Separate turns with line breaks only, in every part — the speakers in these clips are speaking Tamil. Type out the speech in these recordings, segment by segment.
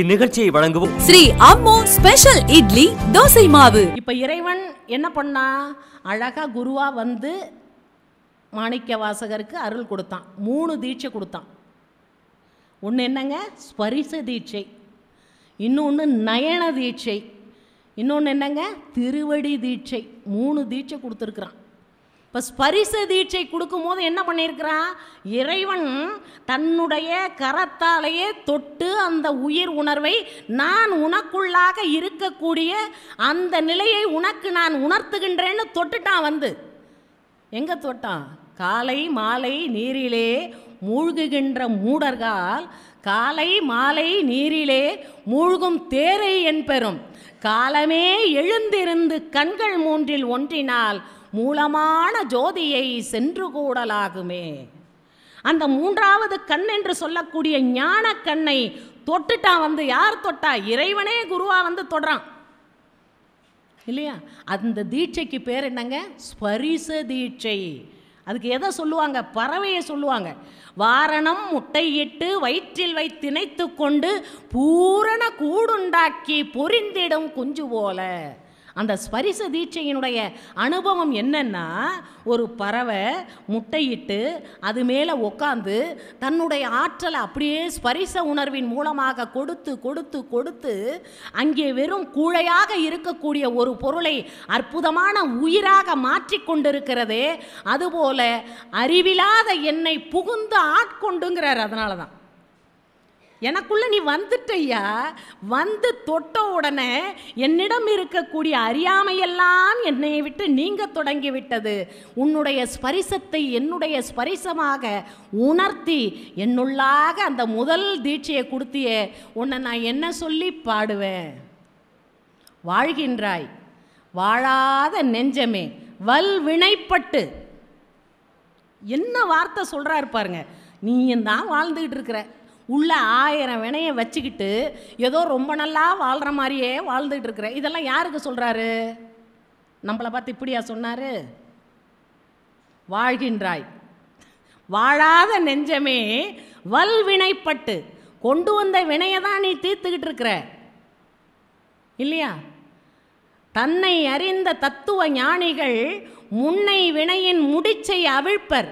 இந்நிகழ்ச்சியை வழங்குவோம் ஸ்ரீ அம்மோ ஸ்பெஷல் இட்லி தோசை மாவு இப்போ இறைவன் என்ன பண்ணா அழகா குருவா வந்து மாணிக்க வாசகருக்கு அருள் கொடுத்தான் மூணு தீட்சை கொடுத்தான் ஒன்று என்னங்க ஸ்பரிச தீட்சை இன்னொன்று நயன தீட்சை இன்னொன்று என்னங்க திருவடி தீட்சை மூணு தீட்சை கொடுத்துருக்குறான் இப்போ ஸ்பரிச தீட்சை கொடுக்கும்போது என்ன பண்ணியிருக்கிறான் இறைவன் தன்னுடைய கரத்தாலேயே தொட்டு அந்த உயிர் உணர்வை நான் உனக்குள்ளாக இருக்கக்கூடிய அந்த நிலையை உனக்கு நான் உணர்த்துகின்றேன்னு தொட்டுட்டான் வந்து எங்கே தொட்டான் காலை மாலை நீரிலே மூழ்குகின்ற மூடர்கால் காலை மாலை நீரிலே மூழ்கும் தேரை என்பெறும் காலமே எழுந்திருந்து கண்கள் மூன்றில் ஒன்றினால் மூலமான ஜோதியை சென்று கூடலாகுமே அந்த மூன்றாவது கண் என்று சொல்லக்கூடிய ஞான கண்ணை தொட்டுட்டான் வந்து யார் தொட்டா இறைவனே குருவா வந்து தொடுறான் இல்லையா அந்த தீட்சைக்கு பேர் என்னங்க ஸ்பரிச தீட்சை அதுக்கு எதை சொல்லுவாங்க பறவையை சொல்லுவாங்க வாரணம் முட்டையிட்டு வயிற்றில் வைத்திணைத்து கொண்டு பூரண கூடுண்டாக்கி பொரிந்திடும் குஞ்சு போல அந்த ஸ்பரிச தீட்சையினுடைய அனுபவம் என்னன்னா ஒரு பறவை முட்டையிட்டு அது மேலே உட்காந்து தன்னுடைய ஆற்றலை அப்படியே ஸ்பரிச உணர்வின் மூலமாக கொடுத்து கொடுத்து கொடுத்து அங்கே வெறும் கூழையாக இருக்கக்கூடிய ஒரு பொருளை அற்புதமான உயிராக மாற்றி கொண்டிருக்கிறதே அதுபோல அறிவில்லாத என்னை புகுந்து ஆட்கொண்டுங்கிறார் அதனால தான் எனக்குள்ளே நீ வந்துட்டையா வந்து தொட்ட உடனே என்னிடம் இருக்கக்கூடிய அறியாமையெல்லாம் என்னை விட்டு நீங்க தொடங்கி விட்டது உன்னுடைய ஸ்பரிசத்தை என்னுடைய ஸ்பரிசமாக உணர்த்தி என்னுள்ளாக அந்த முதல் தீட்சையை கொடுத்தியே உன்னை நான் என்ன சொல்லி பாடுவேன் வாழ்கின்றாய் வாழாத நெஞ்சமே வல் வினைப்பட்டு என்ன வார்த்தை சொல்றாரு பாருங்க நீ தான் வாழ்ந்துக்கிட்டு இருக்கிற உள்ளே ஆயிரம் வினையை வச்சுக்கிட்டு ஏதோ ரொம்ப நல்லா வாழ்கிற மாதிரியே வாழ்ந்துகிட்டு இருக்கிற இதெல்லாம் யாருக்கு சொல்கிறாரு நம்மளை பார்த்து இப்படியா சொன்னார் வாழ்கின்றாய் வாழாத நெஞ்சமே வல்வினைப்பட்டு கொண்டு வந்த வினையை தான் நீ தீர்த்துக்கிட்டு இருக்கிற இல்லையா தன்னை அறிந்த தத்துவ ஞானிகள் முன்னை வினையின் முடிச்சை அவிழ்ப்பர்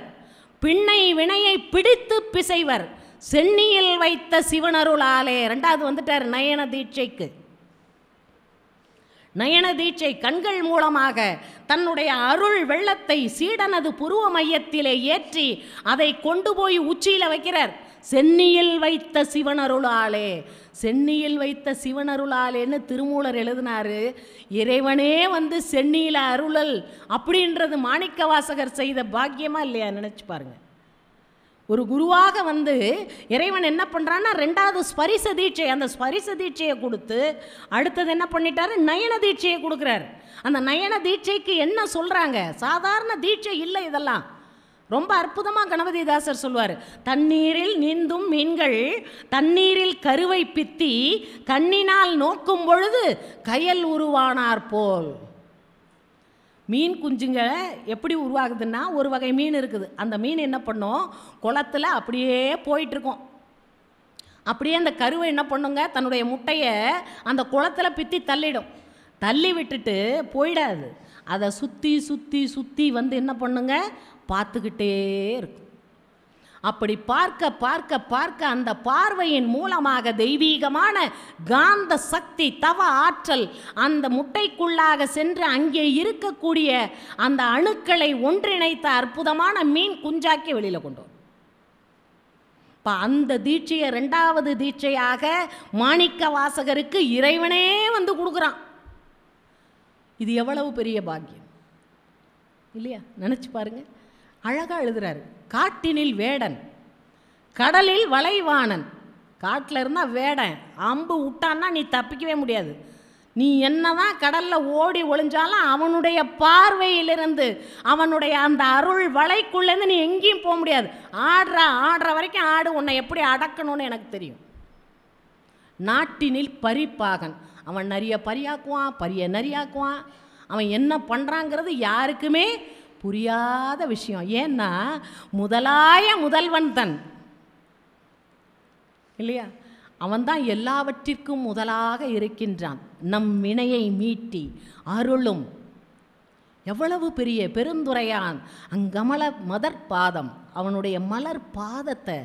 பின்னை வினையை பிடித்து பிசைவர் சென்னியில் வைத்த சிவனருளாலே ரெண்டாவது வந்துட்டார் நயன தீட்சைக்கு நயன தீட்சை கண்கள் மூலமாக தன்னுடைய அருள் வெள்ளத்தை சீடனது புருவ மையத்திலே ஏற்றி அதை கொண்டு போய் உச்சியில் வைக்கிறார் சென்னியில் வைத்த சிவனருளாலே சென்னியில் வைத்த சிவனருளாலேன்னு திருமூலர் எழுதினார் இறைவனே வந்து சென்னியில் அருளல் அப்படின்றது மாணிக்க வாசகர் செய்த பாக்கியமாக இல்லையா நினச்சி பாருங்கள் ஒரு குருவாக வந்து இறைவன் என்ன பண்ணுறான்னா ரெண்டாவது ஸ்பரிச தீட்சை அந்த ஸ்பரிச தீட்சையை கொடுத்து அடுத்தது என்ன பண்ணிட்டாரு நயன தீட்சையை கொடுக்குறாரு அந்த நயன தீட்சைக்கு என்ன சொல்கிறாங்க சாதாரண தீட்சை இல்லை இதெல்லாம் ரொம்ப அற்புதமாக கணபதிதாசர் சொல்லுவார் தண்ணீரில் நீந்தும் மீன்கள் தண்ணீரில் கருவை பித்தி கண்ணினால் நோக்கும் பொழுது கையல் உருவானார் போல் மீன் குஞ்சுங்களை எப்படி உருவாகுதுன்னா ஒரு வகை மீன் இருக்குது அந்த மீன் என்ன பண்ணும் குளத்தில் அப்படியே போயிட்டுருக்கோம் அப்படியே அந்த கருவை என்ன பண்ணுங்க தன்னுடைய முட்டையை அந்த குளத்தில் பித்தி தள்ளிடும் தள்ளி விட்டுட்டு போயிடாது அதை சுற்றி சுற்றி சுற்றி வந்து என்ன பண்ணுங்க பார்த்துக்கிட்டே இருக்கும் அப்படி பார்க்க பார்க்க பார்க்க அந்த பார்வையின் மூலமாக தெய்வீகமான காந்த சக்தி தவ ஆற்றல் அந்த முட்டைக்குள்ளாக சென்று அங்கே இருக்கக்கூடிய அந்த அணுக்களை ஒன்றிணைத்த அற்புதமான மீன் குஞ்சாக்கி வெளியில் கொண்டு இப்போ அந்த தீட்சையை ரெண்டாவது தீட்சையாக மாணிக்க வாசகருக்கு இறைவனே வந்து கொடுக்குறான் இது எவ்வளவு பெரிய பாக்கியம் இல்லையா நினச்சி பாருங்கள் அழகாக எழுதுறாரு காட்டினில் வேடன் கடலில் வளைவானன் காட்டில் இருந்தால் வேடன் அம்பு விட்டான்னா நீ தப்பிக்கவே முடியாது நீ என்ன தான் கடலில் ஓடி ஒளிஞ்சாலும் அவனுடைய பார்வையிலிருந்து அவனுடைய அந்த அருள் வலைக்குள்ளேருந்து நீ எங்கேயும் போக முடியாது ஆடுற ஆடுற வரைக்கும் ஆடு உன்னை எப்படி அடக்கணும்னு எனக்கு தெரியும் நாட்டினில் பரிப்பாகன் அவன் நிறைய பரியாக்குவான் பரிய நரியாக்குவான் அவன் என்ன பண்ணுறாங்கிறது யாருக்குமே புரியாத விஷயம் ஏன்னா முதலாய முதல்வன் தன் இல்லையா அவன்தான் எல்லாவற்றிற்கும் முதலாக இருக்கின்றான் நம் வினையை மீட்டி அருளும் எவ்வளவு பெரிய பெருந்துரையான் அங்கமல மதர் பாதம் அவனுடைய மலர் பாதத்தை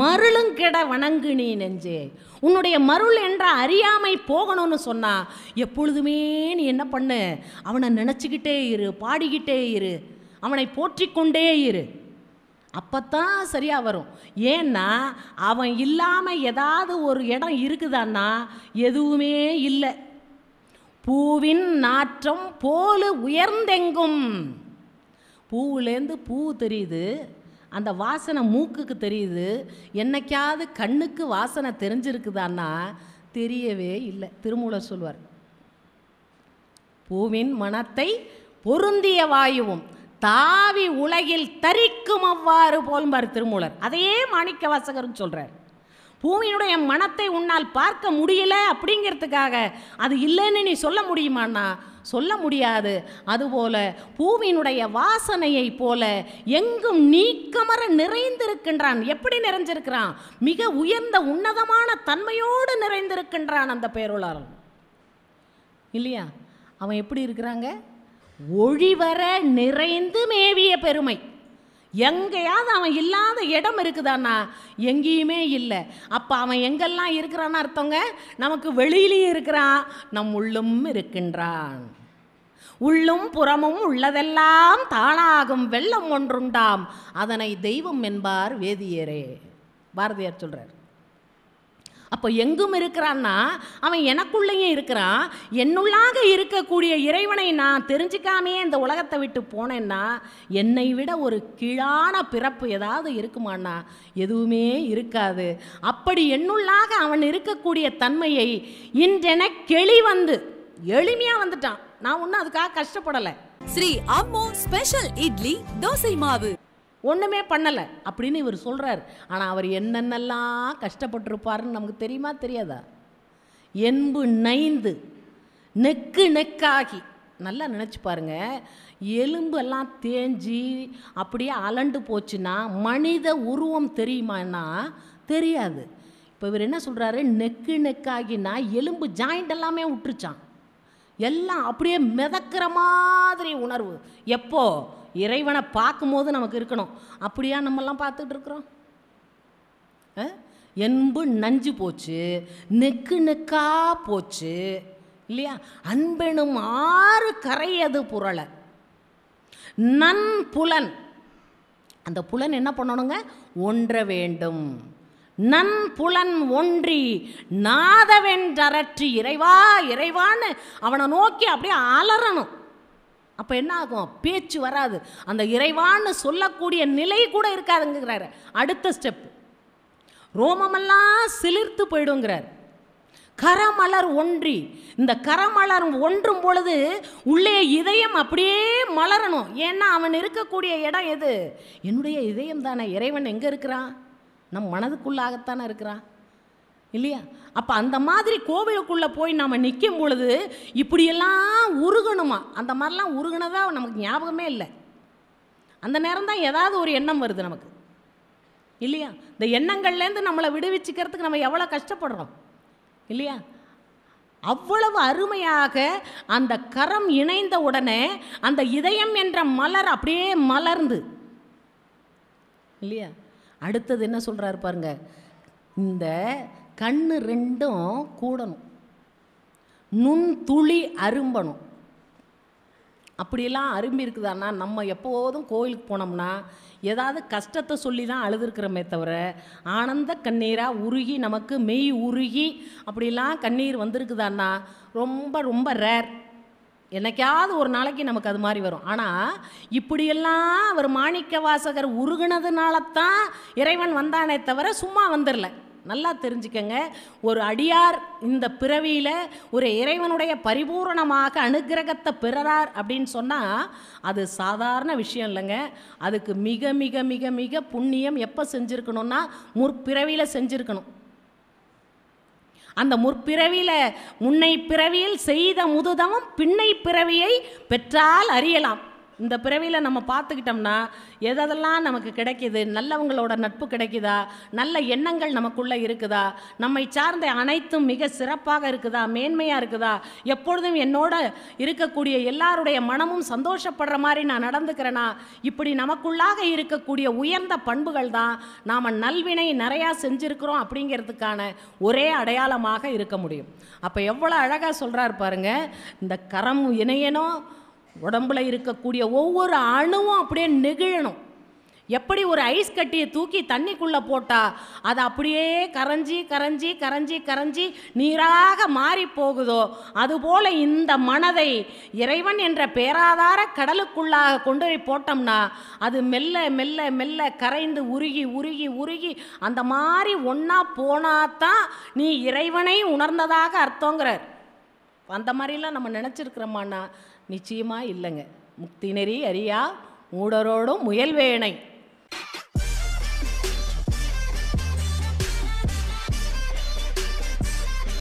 மருளும் கிட வணங்கு நீ நெஞ்சே உன்னுடைய மருள் என்ற அறியாமை போகணும்னு சொன்னால் எப்பொழுதுமே நீ என்ன பண்ணு அவனை நினச்சிக்கிட்டே இரு பாடிக்கிட்டே இரு அவனை போற்றிக்கொண்டே இரு அப்போத்தான் சரியாக வரும் ஏன்னா அவன் இல்லாமல் ஏதாவது ஒரு இடம் இருக்குதான்னா எதுவுமே இல்லை பூவின் நாற்றம் போல உயர்ந்தெங்கும் பூவுலேருந்து பூ தெரியுது அந்த வாசனை மூக்குக்கு தெரியுது என்னைக்காவது கண்ணுக்கு வாசனை தெரிஞ்சிருக்குதான்னா தெரியவே இல்லை திருமூலர் சொல்வார் பூவின் மனத்தை பொருந்திய வாயுவும் தாவி உலகில் தரிக்கும் அவ்வாறு போல்பார் திருமூலர் அதையே மாணிக்க வாசகர்னு சொல்கிறார் பூமியினுடைய மனத்தை உன்னால் பார்க்க முடியல அப்படிங்கிறதுக்காக அது இல்லைன்னு நீ சொல்ல முடியுமாண்ணா சொல்ல முடியாது அதுபோல பூவினுடைய வாசனையை போல எங்கும் நீக்கமர நிறைந்திருக்கின்றான் எப்படி நிறைஞ்சிருக்கிறான் மிக உயர்ந்த உன்னதமான தன்மையோடு நிறைந்திருக்கின்றான் அந்த பேரொழாளன் இல்லையா அவன் எப்படி இருக்கிறாங்க ஒழிவர நிறைந்து மேவிய பெருமை எங்கேயாவது அவன் இல்லாத இடம் இருக்குதானா எங்கேயுமே இல்லை அப்போ அவன் எங்கெல்லாம் இருக்கிறான்னு அர்த்தங்க நமக்கு வெளியிலையும் இருக்கிறான் நம் உள்ளும் இருக்கின்றான் உள்ளும் புறமும் உள்ளதெல்லாம் தானாகும் வெள்ளம் ஒன்றுண்டாம் அதனை தெய்வம் என்பார் வேதியரே பாரதியார் சொல்கிறார் அப்போ எங்கும் இருக்கிறான்னா அவன் எனக்குள்ளேயும் இருக்கிறான் என்னுள்ளாக இருக்கக்கூடிய இறைவனை நான் தெரிஞ்சிக்காமையே இந்த உலகத்தை விட்டு போனேன்னா என்னை விட ஒரு கீழான பிறப்பு ஏதாவது இருக்குமாண்ணா எதுவுமே இருக்காது அப்படி என்னுள்ளாக அவன் இருக்கக்கூடிய தன்மையை இன்றென கெளி வந்து எளிமையாக வந்துட்டான் நான் ஒன்றும் அதுக்காக கஷ்டப்படலை ஸ்ரீ அம்மு ஸ்பெஷல் இட்லி தோசை மாவு ஒன்றுமே பண்ணலை அப்படின்னு இவர் சொல்கிறார் ஆனால் அவர் என்னென்னலாம் கஷ்டப்பட்டிருப்பாருன்னு நமக்கு தெரியுமா தெரியாதா என்பு நைந்து நெக்கு நெக்காகி நல்லா நினச்சி பாருங்க எலும்பெல்லாம் தேஞ்சி அப்படியே அலண்டு போச்சுன்னா மனித உருவம் தெரியுமான்னா தெரியாது இப்போ இவர் என்ன சொல்கிறாரு நெக்கு நெக்காகினா எலும்பு ஜாயிண்ட் எல்லாமே விட்டுருச்சான் எல்லாம் அப்படியே மிதக்கிற மாதிரி உணர்வு எப்போ இறைவனை பார்க்கும்போது நமக்கு இருக்கணும் அப்படியா நம்மெல்லாம் பார்த்துட்டு இருக்கிறோம் என்பு நஞ்சு போச்சு நெக்கு நெக்கா போச்சு இல்லையா அன்பெனும் ஆறு கரையது புரளை நன் புலன் அந்த புலன் என்ன பண்ணணுங்க ஒன்ற வேண்டும் நன் புலன் ஒன்றி நாதவென் இறைவா இறைவான்னு அவனை நோக்கி அப்படியே அலறணும் அப்போ என்ன ஆகும் பேச்சு வராது அந்த இறைவான்னு சொல்லக்கூடிய நிலை கூட இருக்காதுங்கிறாரு அடுத்த ஸ்டெப் ரோமமெல்லாம் சிலிர்த்து போயிடுங்கிறார் கரமலர் ஒன்றி இந்த கரமலர் ஒன்றும் பொழுது உள்ளே இதயம் அப்படியே மலரணும் ஏன்னா அவன் இருக்கக்கூடிய இடம் எது என்னுடைய இதயம் தானே இறைவன் எங்கே இருக்கிறான் நம் மனதுக்குள்ளாகத்தானே இருக்கிறான் இல்லையா அப்போ அந்த மாதிரி கோவிலுக்குள்ளே போய் நாம் நிற்கும் பொழுது இப்படியெல்லாம் உருகணுமா அந்த மாதிரிலாம் உருகுனதா நமக்கு ஞாபகமே இல்லை அந்த நேரம் தான் ஏதாவது ஒரு எண்ணம் வருது நமக்கு இல்லையா இந்த எண்ணங்கள்லேருந்து நம்மளை விடுவிச்சிக்கிறதுக்கு நம்ம எவ்வளோ கஷ்டப்படுறோம் இல்லையா அவ்வளவு அருமையாக அந்த கரம் இணைந்த உடனே அந்த இதயம் என்ற மலர் அப்படியே மலர்ந்து இல்லையா அடுத்தது என்ன சொல்கிறாரு பாருங்க இந்த கண் ரெண்டும் கூடணும் நுண் துளி அரும்பணும் அப்படியெல்லாம் அரும்பி இருக்குதானா நம்ம எப்போதும் கோயிலுக்கு போனோம்னா ஏதாவது கஷ்டத்தை சொல்லி தான் அழுதுருக்கிறோமே தவிர ஆனந்த கண்ணீராக உருகி நமக்கு மெய் உருகி அப்படிலாம் கண்ணீர் வந்திருக்குதான்னா ரொம்ப ரொம்ப ரேர் என்னைக்காவது ஒரு நாளைக்கு நமக்கு அது மாதிரி வரும் ஆனால் இப்படியெல்லாம் அவர் மாணிக்க வாசகர் உருகுனதுனால தான் இறைவன் வந்தானே தவிர சும்மா வந்துடல நல்லா தெரிஞ்சுக்கங்க ஒரு அடியார் இந்த பிறவியில் ஒரு இறைவனுடைய பரிபூரணமாக அனுகிரகத்தை பெறறார் அப்படின்னு சொன்னால் அது சாதாரண விஷயம் இல்லைங்க அதுக்கு மிக மிக மிக மிக புண்ணியம் எப்போ செஞ்சுருக்கணும்னா முற்பிறவியில் செஞ்சுருக்கணும் அந்த முற்பிறவியில் முன்னை பிறவியில் செய்த முதுதமும் பின்னை பிறவியை பெற்றால் அறியலாம் இந்த பிறவியில் நம்ம பார்த்துக்கிட்டோம்னா எதெல்லாம் நமக்கு கிடைக்கிது நல்லவங்களோட நட்பு கிடைக்குதா நல்ல எண்ணங்கள் நமக்குள்ளே இருக்குதா நம்மை சார்ந்த அனைத்தும் மிக சிறப்பாக இருக்குதா மேன்மையாக இருக்குதா எப்பொழுதும் என்னோட இருக்கக்கூடிய எல்லாருடைய மனமும் சந்தோஷப்படுற மாதிரி நான் நடந்துக்கிறேன்னா இப்படி நமக்குள்ளாக இருக்கக்கூடிய உயர்ந்த பண்புகள் தான் நாம் நல்வினை நிறையா செஞ்சுருக்கிறோம் அப்படிங்கிறதுக்கான ஒரே அடையாளமாக இருக்க முடியும் அப்போ எவ்வளோ அழகாக சொல்கிறார் பாருங்கள் இந்த கரம் இணையனும் உடம்பில் இருக்கக்கூடிய ஒவ்வொரு அணுவும் அப்படியே நெகிழணும் எப்படி ஒரு ஐஸ் கட்டியை தூக்கி தண்ணிக்குள்ளே போட்டால் அது அப்படியே கரைஞ்சி கரைஞ்சி கரைஞ்சி கரைஞ்சி நீராக மாறி போகுதோ அதுபோல் இந்த மனதை இறைவன் என்ற பேராதார கடலுக்குள்ளாக கொண்டு போய் போட்டோம்னா அது மெல்ல மெல்ல மெல்ல கரைந்து உருகி உருகி உருகி அந்த மாதிரி ஒன்றா போனாதான் நீ இறைவனை உணர்ந்ததாக அர்த்தங்கிறார் அந்த மாதிரிலாம் நம்ம நினச்சிருக்கிறோமாண்ணா நிச்சயமாக இல்லைங்க முக்தி நெறி அறியா மூடரோடும் முயல்வேணை